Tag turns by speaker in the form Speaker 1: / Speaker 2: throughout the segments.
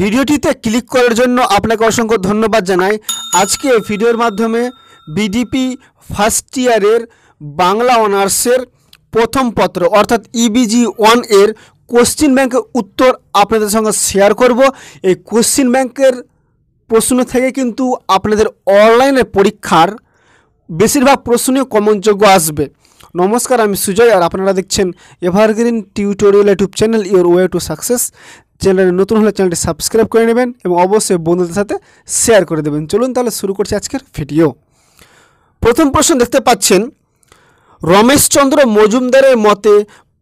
Speaker 1: ভিডিওটিতে ক্লিক করার জন্য আপনাকে অসংখ্য ধন্যবাদ জানাই আজকে ভিডিওর মাধ্যমে বিডিপি ফার্স্ট ইয়ারের বাংলা অনার্সের প্রথম পত্র অর্থাৎ ইবিজি e ওয়ান এর কোশ্চিন ব্যাংকের উত্তর আপনাদের সঙ্গে শেয়ার করব এই কোশ্চিন ব্যাংকের প্রশ্ন থেকে কিন্তু আপনাদের অনলাইনে পরীক্ষার বেশিরভাগ প্রশ্নই কমনযোগ্য আসবে নমস্কার আমি সুজয় আর আপনারা দেখছেন evergreen tutorial YouTube channel your way to success চ্যানেলে নতুন হলে চ্যানেলটি সাবস্ক্রাইব করে নেবেন এবং অবশ্যই বন্ধুদের সাথে শেয়ার করে দেবেন চলুন তাহলে শুরু করছি আজকের ভিডিও প্রথম প্রশ্ন দেখতে পাচ্ছেন রমেশচন্দ্র মজুমদারের মতে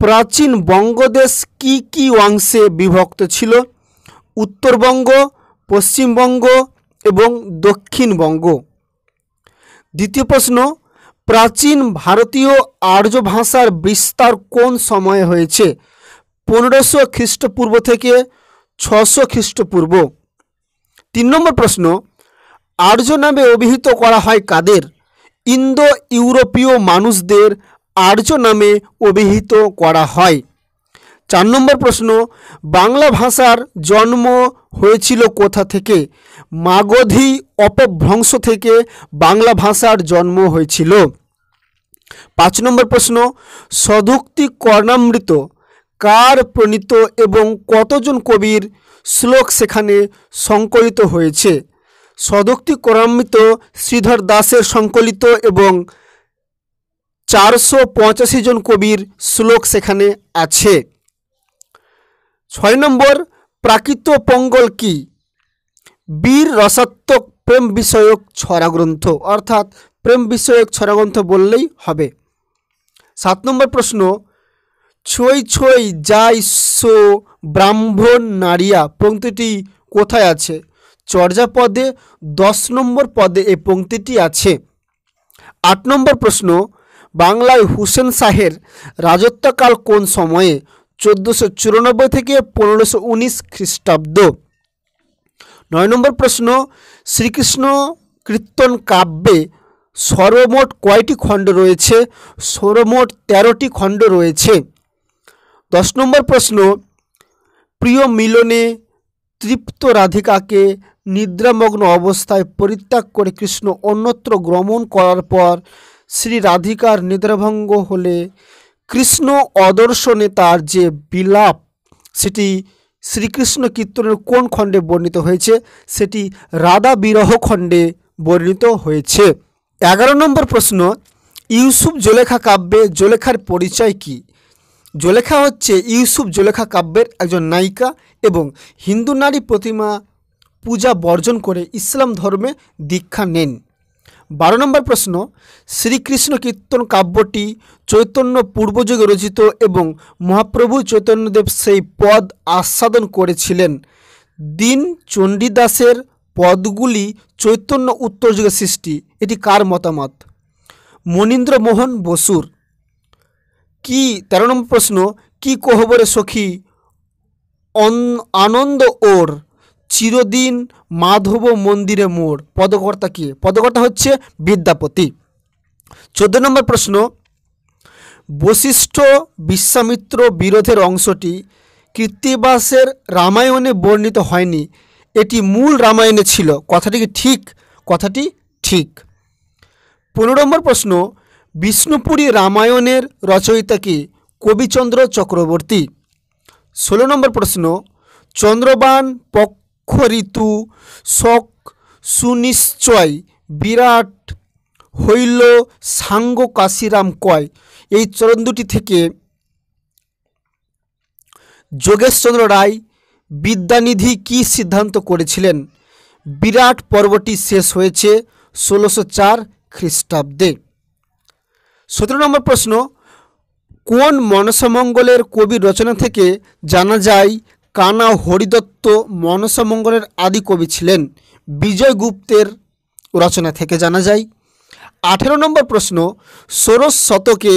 Speaker 1: প্রাচীন বঙ্গদেশ কি কি অংশে বিভক্ত ছিল উত্তরবঙ্গ পশ্চিমবঙ্গ এবং দক্ষিণবঙ্গ দ্বিতীয় প্রশ্ন প্রাচীন ভারতীয় আর্য ভাষার বিস্তার কোন সময়ে হয়েছে পনেরোশো খ্রিস্টপূর্ব থেকে ছশো খ্রিস্টপূর্ব তিন নম্বর প্রশ্ন আর্য নামে অভিহিত করা হয় কাদের ইন্দো ইউরোপীয় মানুষদের আর্য নামে অভিহিত করা হয় চার নম্বর প্রশ্ন বাংলা ভাষার জন্ম হয়েছিল কোথা থেকে মাগধী অপভ্রংশ থেকে বাংলা ভাষার জন্ম হয়েছিল পাঁচ নম্বর প্রশ্ন সদুক্তি কর্ণামৃত কার প্রণীত এবং কতজন কবির শ্লোক সেখানে সংকলিত হয়েছে সদক্তি ক্রমান্বিত শ্রীধর দাসের সংকলিত এবং চারশো পঁচাশি জন কবির শ্লোক সেখানে আছে ছয় নম্বর প্রাকৃত পঙ্গল কি বীর রসাত্মক প্রেম বিষয়ক ছড়াগ্রন্থ অর্থাৎ প্রেম বিষয়ক ছড়াগ্রন্থ বললেই হবে সাত নম্বর প্রশ্ন ছই ছই যাই সো ব্রাহ্মণ নারিয়া পঙ্ক্তিটি কোথায় আছে চর্যা পদে দশ নম্বর পদে এই পঙ্ক্তিটি আছে আট নম্বর প্রশ্ন বাংলায় হুসেন শাহের রাজত্বকাল কোন সময়ে চোদ্দোশো চুরানব্বই থেকে পনেরোশো উনিশ খ্রিস্টাব্দ নয় নম্বর প্রশ্ন শ্রীকৃষ্ণ কীর্তন কাব্যে সর্বমোট কয়টি খণ্ড রয়েছে সর্বমোট তেরোটি খণ্ড রয়েছে দশ নম্বর প্রশ্ন প্রিয় মিলনে তৃপ্ত রাধিকাকে নিদ্রামগ্ন অবস্থায় পরিত্যাগ করে কৃষ্ণ অন্যত্র গ্রমণ করার পর শ্রী রাধিকার নিদ্রাভঙ্গ হলে কৃষ্ণ অদর্শনে তার যে বিলাপ সেটি শ্রীকৃষ্ণ কীর্তনের কোন খণ্ডে বর্ণিত হয়েছে সেটি রাধা বিরহ খণ্ডে বর্ণিত হয়েছে এগারো নম্বর প্রশ্ন ইউসুফ জোলেখা কাব্যে জোলেখার পরিচয় কী জোলেখা হচ্ছে ইউসুফ জোলেখা কাব্যের একজন নায়িকা এবং হিন্দু নারী প্রতিমা পূজা বর্জন করে ইসলাম ধর্মে দীক্ষা নেন বারো নম্বর প্রশ্ন শ্রীকৃষ্ণ কীর্তন কাব্যটি চৈতন্য পূর্বযুগে রচিত এবং মহাপ্রভু চৈতন্যদেব সেই পদ আস্বাদন করেছিলেন দিন চণ্ডীদাসের পদগুলি চৈতন্য উত্তরযুগের সৃষ্টি এটি কার মতামত মনীন্দ্রমোহন বসুর কি তেরো নম্বর প্রশ্ন কি কোহবরে সখী আনন্দ ওর চিরদিন মাধব মন্দিরে মোর পদকর্তা কি পদকর্তা হচ্ছে বিদ্যাপতি চোদ্দ নম্বর প্রশ্ন বশিষ্ঠ বিশ্বামিত্র বিরোধের অংশটি কৃত্তিবাসের রামায়ণে বর্ণিত হয়নি এটি মূল রামায়ণে ছিল কথাটি কি ঠিক কথাটি ঠিক পনেরো নম্বর প্রশ্ন বিষ্ণুপুরী রামায়ণের রচয়িতা কি কবিচন্দ্র চক্রবর্তী ষোলো নম্বর প্রশ্ন চন্দ্রবান ঋতু শক সুনিশ্চয় বিরাট হইল সাঙ্গ কাশিরাম কয় এই চরণ দুটি থেকে যোগেশচন্দ্র রায় বিদ্যানিধি কি সিদ্ধান্ত করেছিলেন বিরাট পর্বটি শেষ হয়েছে ষোলোশো চার খ্রিস্টাব্দে সতেরো নম্বর প্রশ্ন কোন মনসমঙ্গলের কবির রচনা থেকে জানা যায় কানা হরিদত্ত মনসমঙ্গলের আদি কবি ছিলেন বিজয় গুপ্তের রচনা থেকে জানা যায় আঠেরো নম্বর প্রশ্ন ষোড়শ শতকে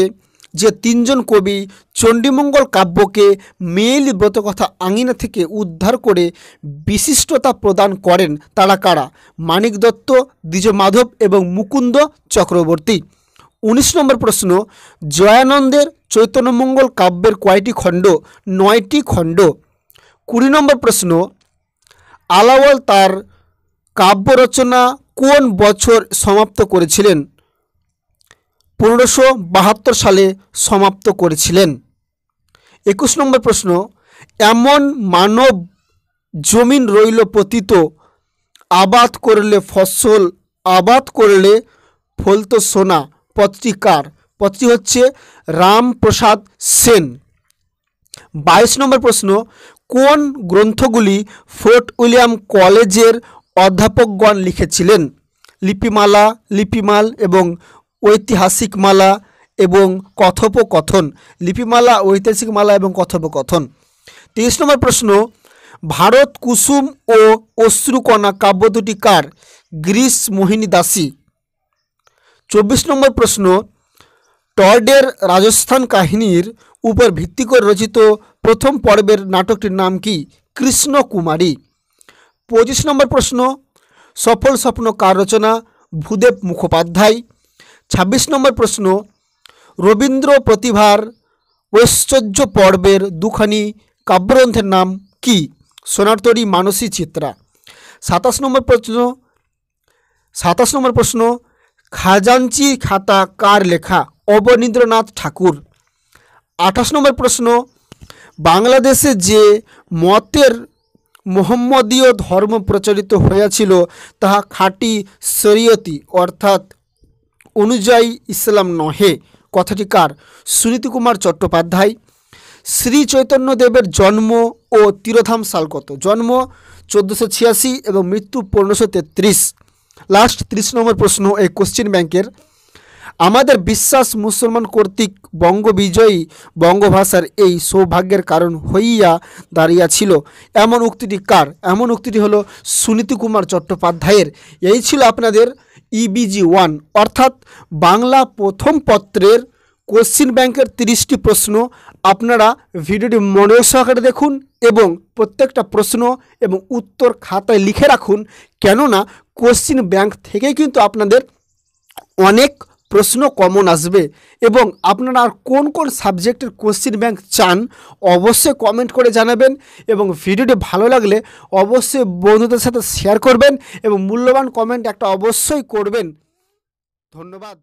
Speaker 1: যে তিনজন কবি চণ্ডীমঙ্গল কাব্যকে মেল ব্রতকথা আঙিনা থেকে উদ্ধার করে বিশিষ্টতা প্রদান করেন তারা কারা মানিক দত্ত দ্বিজমাধব এবং মুকুন্দ চক্রবর্তী উনিশ নম্বর প্রশ্ন জয়ানন্দের চৈতন্যমঙ্গল কাব্যের কয়টি খণ্ড নয়টি খণ্ড কুড়ি নম্বর প্রশ্ন আলাওয়াল তার কাব্য রচনা কোন বছর সমাপ্ত করেছিলেন পনেরোশো বাহাত্তর সালে সমাপ্ত করেছিলেন একুশ নম্বর প্রশ্ন এমন মানব জমিন রইল পতিত আবাদ করলে ফসল আবাদ করলে ফলত সোনা পদটি কার পদটি হচ্ছে রামপ্রসাদ সেন বাইশ নম্বর প্রশ্ন কোন গ্রন্থগুলি ফোর্ট উইলিয়াম কলেজের অধ্যাপকগণ লিখেছিলেন লিপিমালা লিপিমাল এবং ঐতিহাসিক মালা এবং কথোপকথন লিপিমালা ঐতিহাসিক মালা এবং কথোপকথন তেইশ নম্বর প্রশ্ন ভারত কুসুম ও অশ্রুকণা কাব্য দুটি কার গ্রীস মোহিনী দাসী চব্বিশ নম্বর প্রশ্ন টর্ডের রাজস্থান কাহিনীর উপর ভিত্তি করে রচিত প্রথম পর্বের নাটকটির নাম কি কৃষ্ণ কুমারী পঁচিশ নম্বর প্রশ্ন সফল স্বপ্ন কার রচনা ভূদেব মুখোপাধ্যায় ছাব্বিশ নম্বর প্রশ্ন রবীন্দ্র প্রতিভার ঐশ্বর্য পর্বের দুখানি কাব্যগ্রন্থের নাম কি সোনারতরী মানসী চিত্রা সাতাশ নম্বর প্রশ্ন সাতাশ নম্বর প্রশ্ন খাজাঞ্চি খাতা কার লেখা অবনীন্দ্রনাথ ঠাকুর আঠাশ নম্বর প্রশ্ন বাংলাদেশে যে মতের মোহাম্মদীয় ধর্ম প্রচলিত হইয়াছিল তাহা খাঁটি শরীয়তি অর্থাৎ অনুযায়ী ইসলাম নহে কথাটি কার সুনীতি কুমার চট্টোপাধ্যায় শ্রী চৈতন্যদেবের জন্ম ও তিরোধাম সালকত জন্ম চোদ্দোশো ছিয়াশি এবং মৃত্যু পনেরোশো তেত্রিশ লাস্ট ত্রিশ নম্বর প্রশ্ন এই কোশ্চিন ব্যাংকের আমাদের বিশ্বাস মুসলমান কর্তৃক বঙ্গ বিজয়ী বঙ্গভাষার এই সৌভাগ্যের কারণ হইয়া দাঁড়িয়াছিল এমন উক্তিটি কার এমন উক্তিটি হলো সুনীতিকুমার চট্টোপাধ্যায়ের এই ছিল আপনাদের ইবিজি e ওয়ান অর্থাৎ বাংলা প্রথম পত্রের কোশ্চিন ব্যাংকের তিরিশটি প্রশ্ন আপনারা ভিডিওটি মনোযোগ সহকারে দেখুন এবং প্রত্যেকটা প্রশ্ন এবং উত্তর খাতায় লিখে রাখুন কেননা কোশ্চিন ব্যাংক থেকেই কিন্তু আপনাদের অনেক প্রশ্ন কমন আসবে এবং আপনারা আর কোন কোন সাবজেক্টের কোশ্চিন ব্যাংক চান অবশ্যই কমেন্ট করে জানাবেন এবং ভিডিওটি ভালো লাগলে অবশ্যই বন্ধুদের সাথে শেয়ার করবেন এবং মূল্যবান কমেন্ট একটা অবশ্যই করবেন ধন্যবাদ